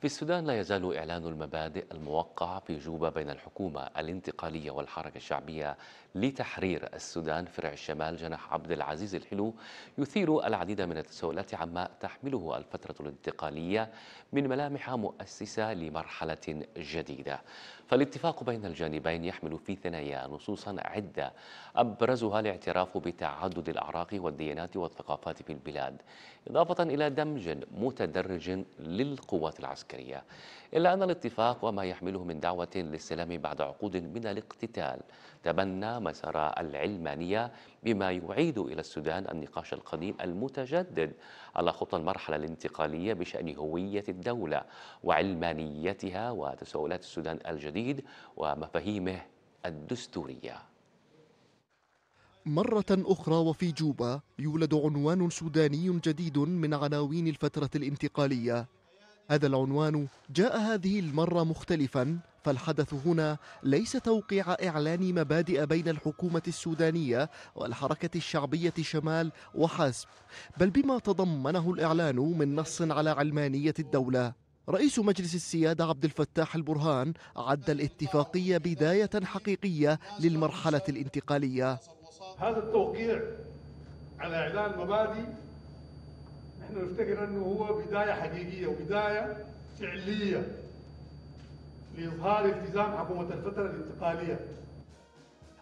في السودان لا يزال إعلان المبادئ الموقعة في جوبا بين الحكومة الانتقالية والحركة الشعبية لتحرير السودان فرع الشمال جناح عبد العزيز الحلو يثير العديد من التساؤلات عما تحمله الفترة الانتقالية من ملامح مؤسسة لمرحلة جديدة فالاتفاق بين الجانبين يحمل في ثنايا نصوصا عدة أبرزها الاعتراف بتعدد الأعراق والديانات والثقافات في البلاد إضافة إلى دمج متدرج للقوات العسكرية العسكرية إلا أن الاتفاق وما يحمله من دعوة للسلام بعد عقود من الاقتتال تبنى مسار العلمانية بما يعيد إلى السودان النقاش القديم المتجدد على خطى المرحلة الانتقالية بشأن هوية الدولة وعلمانيتها وتساؤلات السودان الجديد ومفاهيمه الدستورية مرة أخرى وفي جوبا يولد عنوان سوداني جديد من عناوين الفترة الانتقالية هذا العنوان جاء هذه المرة مختلفا فالحدث هنا ليس توقيع إعلان مبادئ بين الحكومة السودانية والحركة الشعبية شمال وحسب بل بما تضمنه الإعلان من نص على علمانية الدولة رئيس مجلس السيادة عبد الفتاح البرهان عد الاتفاقية بداية حقيقية للمرحلة الانتقالية هذا التوقيع على إعلان مبادئ احنا نفتكر انه هو بدايه حقيقيه وبدايه فعليه لاظهار التزام حكومه الفتره الانتقاليه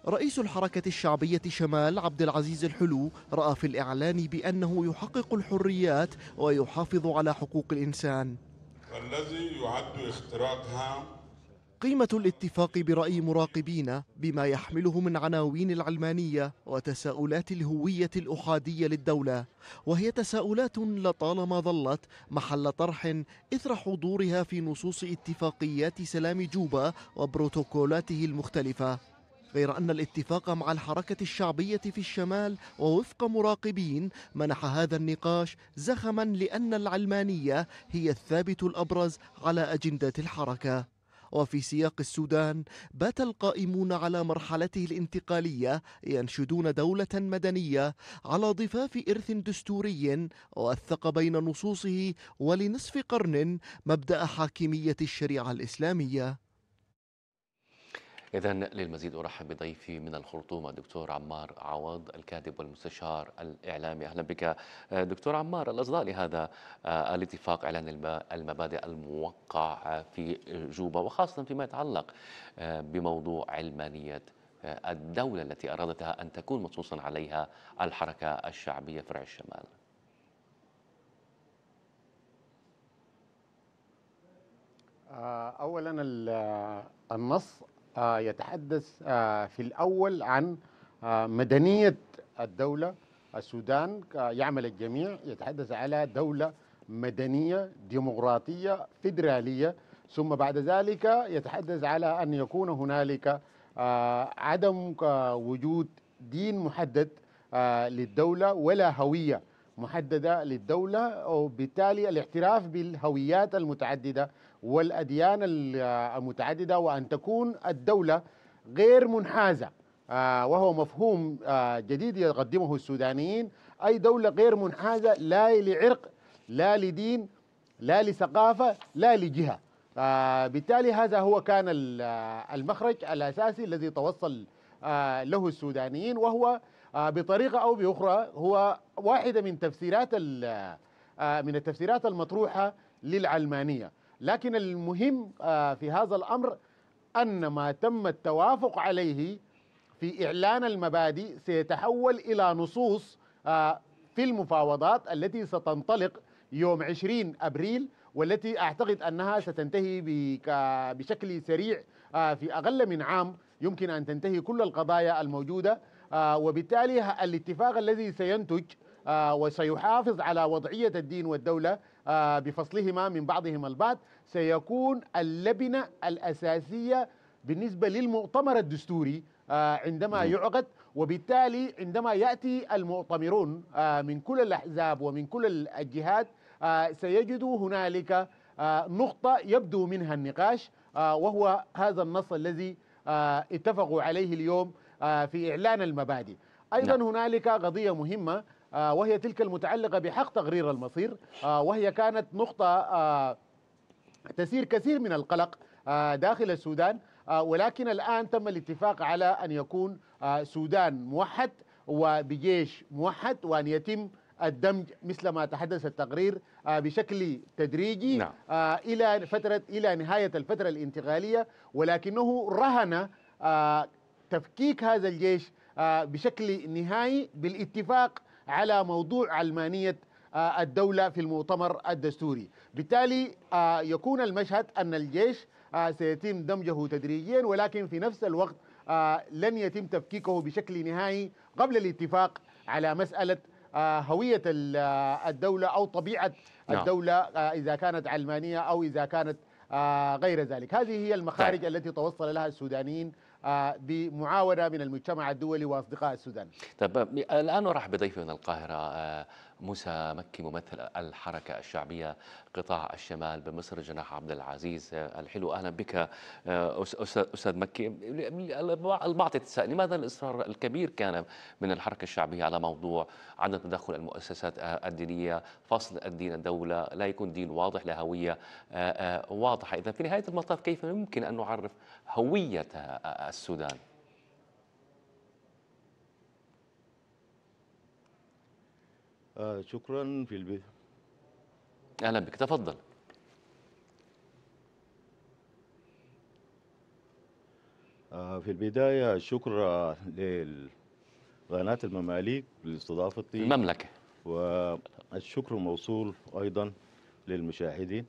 رئيس الحركة الشعبية شمال عبد العزيز الحلو رأى في الإعلان بأنه يحقق الحريات ويحافظ على حقوق الإنسان الذي يعد اختراق هام قيمة الاتفاق برأي مراقبين بما يحمله من عناوين العلمانية وتساؤلات الهوية الأحادية للدولة وهي تساؤلات لطالما ظلت محل طرح إثر حضورها في نصوص اتفاقيات سلام جوبا وبروتوكولاته المختلفة غير أن الاتفاق مع الحركة الشعبية في الشمال ووفق مراقبين منح هذا النقاش زخما لأن العلمانية هي الثابت الأبرز على أجندة الحركة وفي سياق السودان بات القائمون على مرحلته الانتقالية ينشدون دولة مدنية على ضفاف إرث دستوري وثق بين نصوصه ولنصف قرن مبدأ حاكمية الشريعة الإسلامية إذا للمزيد أرحب بضيفي من الخرطوم الدكتور عمار عوض الكاتب والمستشار الإعلامي أهلا بك آه، دكتور عمار الأصداء لهذا آه، الاتفاق إعلان المبادئ الموقع في جوبا وخاصة فيما يتعلق آه، بموضوع علمانية الدولة التي أرادتها أن تكون مصوصا عليها الحركة الشعبية فرع الشمال أولا النص آه، يتحدث آه، في الأول عن آه، مدنية الدولة السودان يعمل الجميع يتحدث على دولة مدنية ديمقراطية فيدرالية ثم بعد ذلك يتحدث على أن يكون هنالك عدم وجود دين محدد للدولة ولا هوية محددة للدولة وبالتالي الاعتراف بالهويات المتعددة والأديان المتعددة آه، وأن تكون الدولة غير منحازة آه، وهو مفهوم آه، جديد يقدمه السودانيين أي دولة غير منحازة لا لعرق لا لدين لا لثقافة لا لجهة بالتالي هذا هو كان المخرج الأساسي الذي توصل له السودانيين وهو بطريقة أو بأخرى هو واحدة من تفسيرات من التفسيرات المطروحة للعلمانية لكن المهم آه، في هذا الأمر أن ما تم التوافق عليه في إعلان المبادئ سيتحول إلى نصوص آه، في المفاوضات التي ستنطلق يوم 20 أبريل والتي أعتقد أنها ستنتهي بشكل سريع آه، في أقل من عام يمكن أن تنتهي كل القضايا الموجودة وبالتالي الاتفاق الذي سينتج وسيحافظ على وضعية الدين والدولة آه، بفصلهما من بعضهما البعض سيكون اللبنة الأساسية بالنسبة للمؤتمر الدستوري آه، عندما يعقد وبالتالي عندما يأتي المؤتمرون آه، من كل الأحزاب ومن كل الجهات سيجدوا هنالك نقطة يبدو منها النقاش وهو هذا النص الذي اتفقوا عليه اليوم في إعلان المبادئ أيضا نعم. هنالك قضية مهمة آه، وهي تلك المتعلقة بحق تقرير المصير آه، وهي كانت نقطة آه، تسير كثير من القلق داخل السودان ولكن الآن تم الاتفاق على أن يكون سودان موحد وبجيش موحد وأن يتم الدمج مثل ما تحدث التقرير بشكل تدريجي نعم. إلى فترة إلى نهاية الفترة الانتقالية ولكنه رهن تفكيك هذا الجيش بشكل نهائي بالاتفاق على موضوع علمانية آه، الدولة في المؤتمر الدستوري بالتالي آه، يكون المشهد أن الجيش آه، سيتم دمجه تدريجيا ولكن في نفس الوقت لن يتم تفكيكه بشكل نهائي قبل الاتفاق على مسألة هوية الدولة أو طبيعة نعم. الدولة إذا كانت علمانية أو إذا كانت غير ذلك هذه هي المخارج طيب. التي توصل لها السودانيين آه، بمعاونة من المجتمع الدولي وأصدقاء السودان طب الآن أرحب بضيفي من القاهرة آه، موسى مكي ممثل الحركة الشعبية قطاع الشمال بمصر جناح عبد العزيز آه، الحلو أهلا بك آه، أستاذ مكي البعض يتساءل لماذا الإصرار الكبير كان من الحركة الشعبية على موضوع عدم تدخل المؤسسات آه، الدينية فصل الدين الدولة لا يكون دين واضح لا هوية واضحة إذا في نهاية المطاف كيف يمكن أن نعرف هوية السودان؟ آه، شكرا في البيت اهلا بك تفضل آه، في البدايه شكرا لقناه المماليك لاستضافتي المملكه والشكر موصول ايضا للمشاهدين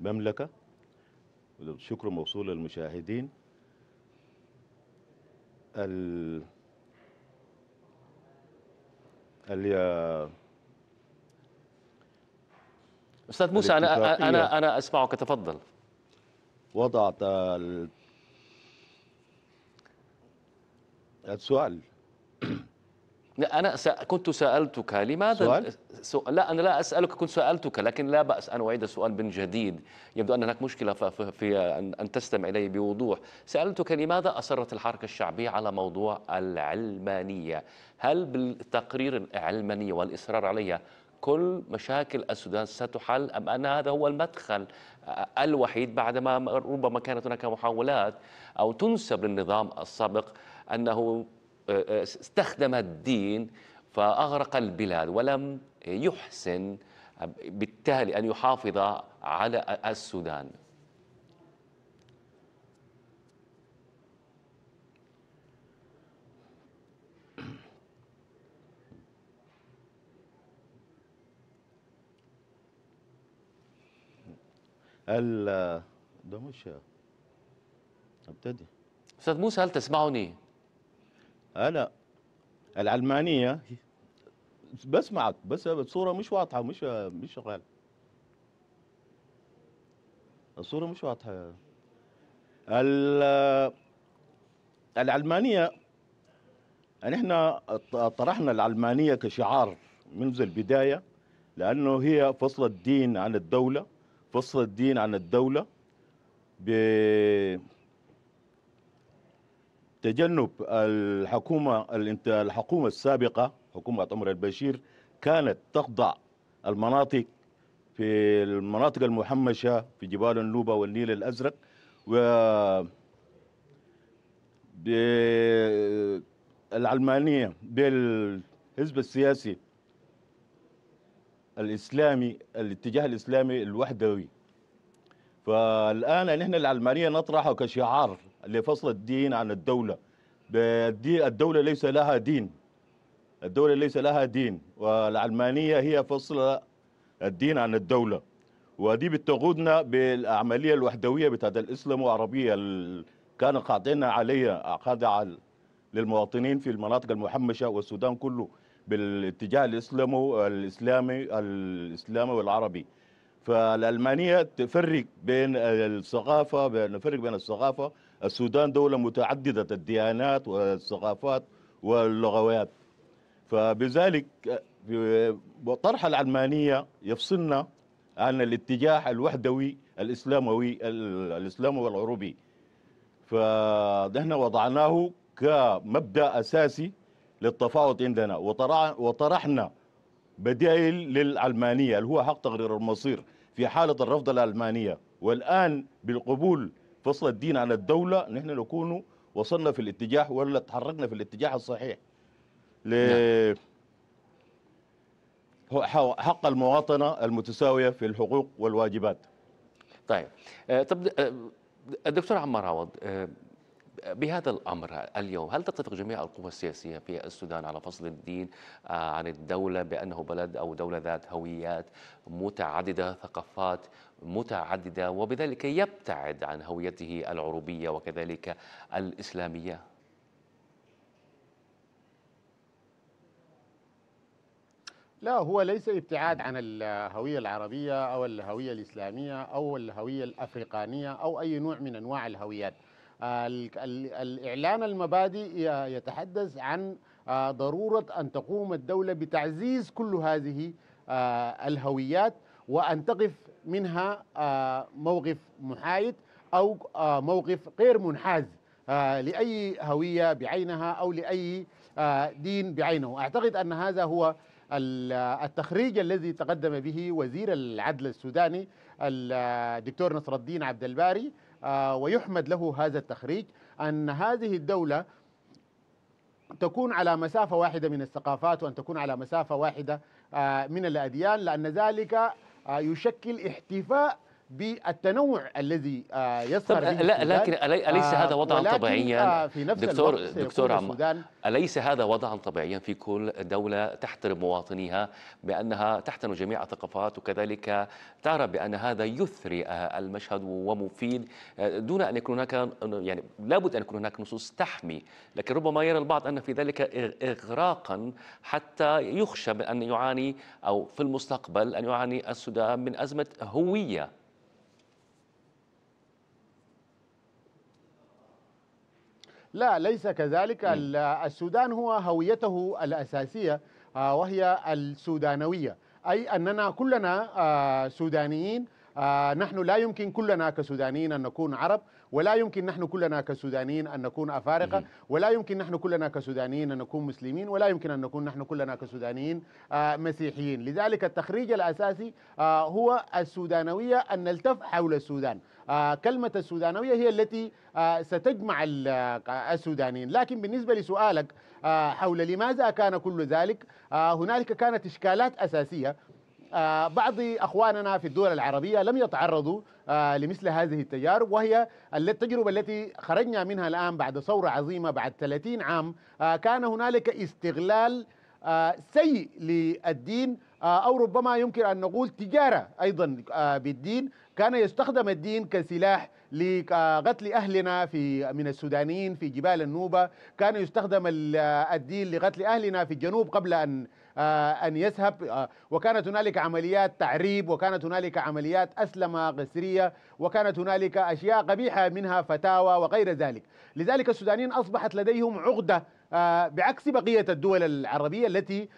مملكه والشكر موصول للمشاهدين ال... ال... استاذ موسى انا انا انا اسمعك تفضل وضعت ال... السؤال انا كنت سالتك لماذا سؤال؟ سو... لا انا لا اسالك كنت سالتك لكن لا باس ان اعيد السؤال من جديد يبدو ان هناك مشكله في, في ان... ان تستمع الي بوضوح سالتك لماذا اصرت الحركه الشعبيه على موضوع العلمانيه هل بالتقرير العلمانيه والاصرار عليها كل مشاكل السودان ستحل أم أن هذا هو المدخل الوحيد بعدما ربما كانت هناك محاولات أو تنسب للنظام السابق أنه آه، آه، استخدم الدين فأغرق البلاد ولم يحسن آه، بالتالي أن يحافظ على السودان ال ده مش ابتدي استاذ موسى هل تسمعني؟ انا العلمانيه بسمعك بس الصوره مش واضحه مش مش شغال الصوره مش واضحه ال العلمانيه نحن طرحنا العلمانيه كشعار منذ البدايه لانه هي فصل الدين عن الدوله فصل الدين عن الدولة بتجنب الحكومة الحكومة السابقة حكومة عمر البشير كانت تخضع المناطق في المناطق المحمشة في جبال النوبة والنيل الأزرق و العلمانية بالحزب السياسي الاسلامي الاتجاه الاسلامي الوحدوي فالان نحن العلمانيه نطرحه كشعار لفصل الدين عن الدوله الدوله ليس لها دين الدوله ليس لها دين والعلمانيه هي فصل الدين عن الدوله ودي بتقودنا بالعمليه الوحدويه بتاعت الاسلام والعربيه كان قاعدين عليها قاطع للمواطنين في المناطق المحمشه والسودان كله بالاتجاه الاسلامي الاسلامي الاسلامي والعربي فالالمانيه تفرق بين الثقافه نفرق بين الثقافه السودان دوله متعدده الديانات والثقافات واللغويات فبذلك طرح العلمانيه يفصلنا عن الاتجاه الوحدوي الاسلاموي الاسلامي والعروبي فنحن وضعناه كمبدا اساسي للتفاوض عندنا وطرحنا بدائل للعلمانية اللي هو حق تقرير المصير في حالة الرفض العلمانية والآن بالقبول فصل الدين عن الدولة نحن نكون وصلنا في الاتجاه ولا تحركنا في الاتجاه الصحيح ل نعم. حق المواطنة المتساوية في الحقوق والواجبات طيب آه، طب الدكتور آه، عمار عوض آه، بهذا الأمر اليوم هل تتفق جميع القوى السياسية في السودان على فصل الدين آه، عن الدولة بأنه بلد أو دولة ذات هويات متعددة ثقافات متعددة وبذلك يبتعد عن هويته العروبيه وكذلك الإسلامية لا هو ليس ابتعاد عن الهوية العربية أو الهوية الإسلامية أو الهوية الأفريقانية أو أي نوع من أنواع الهويات الإعلان المبادئ يتحدث عن آه، ضرورة أن تقوم الدولة بتعزيز كل هذه آه، الهويات وأن تقف منها آه، موقف محايد أو موقف غير منحاز لأي هوية بعينها أو لأي دين بعينه أعتقد أن هذا هو التخريج الذي تقدم به وزير العدل السوداني الدكتور نصر الدين عبد الباري آه، ويحمد له هذا التخريج أن هذه الدولة تكون على مسافة واحدة من الثقافات وأن تكون على مسافة واحدة آه، من الأديان لأن ذلك آه، يشكل احتفاء بالتنوع الذي آه، يصدر آه، لا لكن اليس آه، هذا وضعا طبيعيا في نفس دكتور دكتور عم اليس هذا وضعا طبيعيا في كل دوله تحترم مواطنيها بانها تحترم جميع الثقافات وكذلك تعرف بان هذا يثري المشهد ومفيد دون ان يكون هناك يعني لابد ان يكون هناك نصوص تحمي لكن ربما يرى البعض ان في ذلك اغراقا حتى يخشى بان يعاني او في المستقبل ان يعاني السودان من ازمه هويه لا ليس كذلك السودان هو هويته الأساسية آه، وهي السودانوية أي أننا كلنا آه، سودانيين آه، نحن لا يمكن كلنا كسودانيين أن نكون عرب ولا يمكن نحن كلنا كسودانيين أن نكون أفارقة ولا يمكن نحن كلنا كسودانيين أن نكون مسلمين ولا يمكن أن نكون نحن كلنا كسودانيين آه، مسيحيين لذلك التخريج الأساسي آه، هو السودانوية أن نلتف حول السودان آه، كلمة السودانوية هي التي ستجمع السودانيين لكن بالنسبة لسؤالك حول لماذا كان كل ذلك هنالك كانت إشكالات أساسية بعض اخواننا في الدول العربيه لم يتعرضوا آه، لمثل هذه التجارب وهي التجربة التي خرجنا منها الآن بعد ثورة عظيمة بعد 30 عام آه، كان هنالك استغلال آه، سيء للدين أو ربما يمكن أن نقول تجارة أيضا بالدين كان يستخدم الدين كسلاح لقتل أهلنا في من السودانيين في جبال النوبة كان يستخدم الدين لقتل أهلنا في الجنوب قبل أن آه، أن يذهب آه، وكانت هنالك عمليات تعريب وكانت هنالك عمليات أسلمة قسرية وكانت هنالك أشياء قبيحة منها فتاوى وغير ذلك لذلك السودانيين أصبحت لديهم عقدة آه، بعكس بقية الدول العربية التي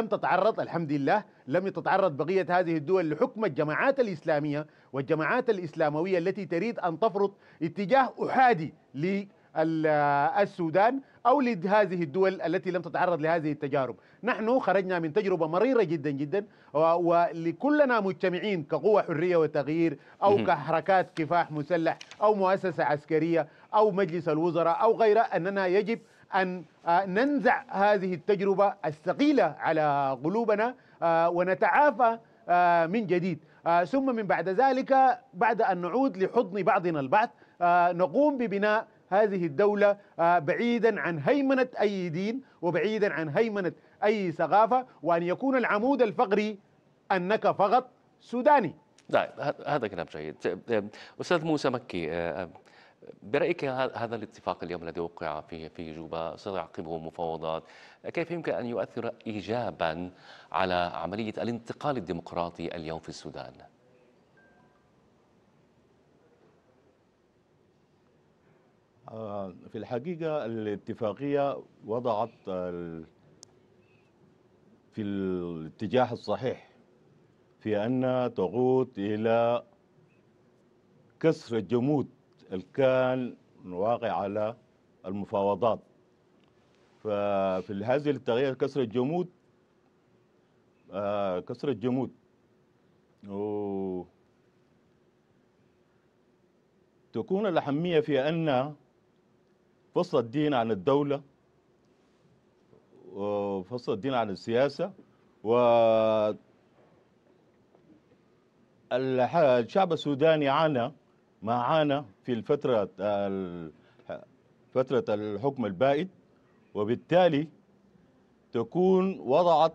لم تتعرض الحمد لله لم تتعرض بقية هذه الدول لحكم الجماعات الإسلامية والجماعات الإسلاموية التي تريد أن تفرض اتجاه أحادي السودان أو لهذه الدول التي لم تتعرض لهذه التجارب نحن خرجنا من تجربة مريرة جدا جدا ولكلنا مجتمعين كقوة حرية وتغيير أو كحركات كفاح مسلح أو مؤسسة عسكرية أو مجلس الوزراء أو غيره أننا يجب أن آه، ننزع هذه التجربة الثقيلة على قلوبنا آه، ونتعافى آه، من جديد ثم من بعد ذلك بعد أن نعود لحضن بعضنا البعض نقوم ببناء هذه الدولة آه، بعيدا عن هيمنة أي دين وبعيدا عن هيمنة أي ثقافة وأن يكون العمود الفقري أنك فقط سوداني نعم هذا كلام جيد أستاذ موسى مكي آه، آه، برأيك هذا الاتفاق اليوم الذي وقع في في جوبا سيعقبه مفاوضات كيف يمكن أن يؤثر إيجابا على عملية الانتقال الديمقراطي اليوم في السودان؟ آه، في الحقيقة الاتفاقية وضعت في الاتجاه الصحيح في أن تقود إلى كسر الجمود اللي كان واقع على المفاوضات ففي هذه التغيير كسر الجمود آه، كسر الجمود و تكون الأهمية في أن فصل الدين عن الدولة وفصل الدين عن السياسة و الشعب السوداني عانى ما عانى في الفترة فترة الحكم البائد وبالتالي تكون وضعت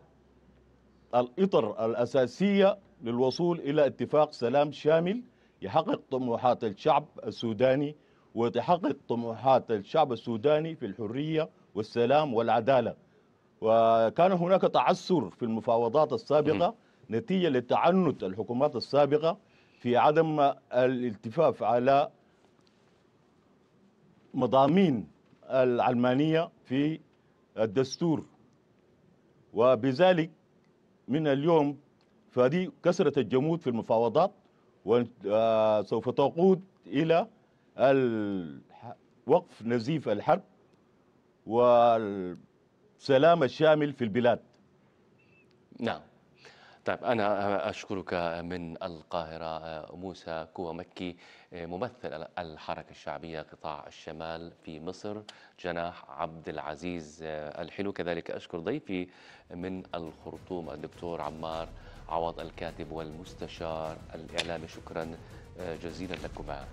الإطر الأساسية للوصول إلى اتفاق سلام شامل يحقق طموحات الشعب السوداني وتحقق طموحات الشعب السوداني في الحرية والسلام والعدالة وكان هناك تعثر في المفاوضات السابقة نتيجة لتعنت الحكومات السابقة في عدم الالتفاف على مضامين العلمانية في الدستور وبذلك من اليوم فدي كسرت الجمود في المفاوضات وسوف تقود إلى وقف نزيف الحرب والسلام الشامل في البلاد نعم طيب أنا أشكرك من القاهرة موسى كوا مكي ممثل الحركة الشعبية قطاع الشمال في مصر جناح عبد العزيز الحلو كذلك أشكر ضيفي من الخرطوم الدكتور عمار عوض الكاتب والمستشار الإعلامي شكرا جزيلا لكما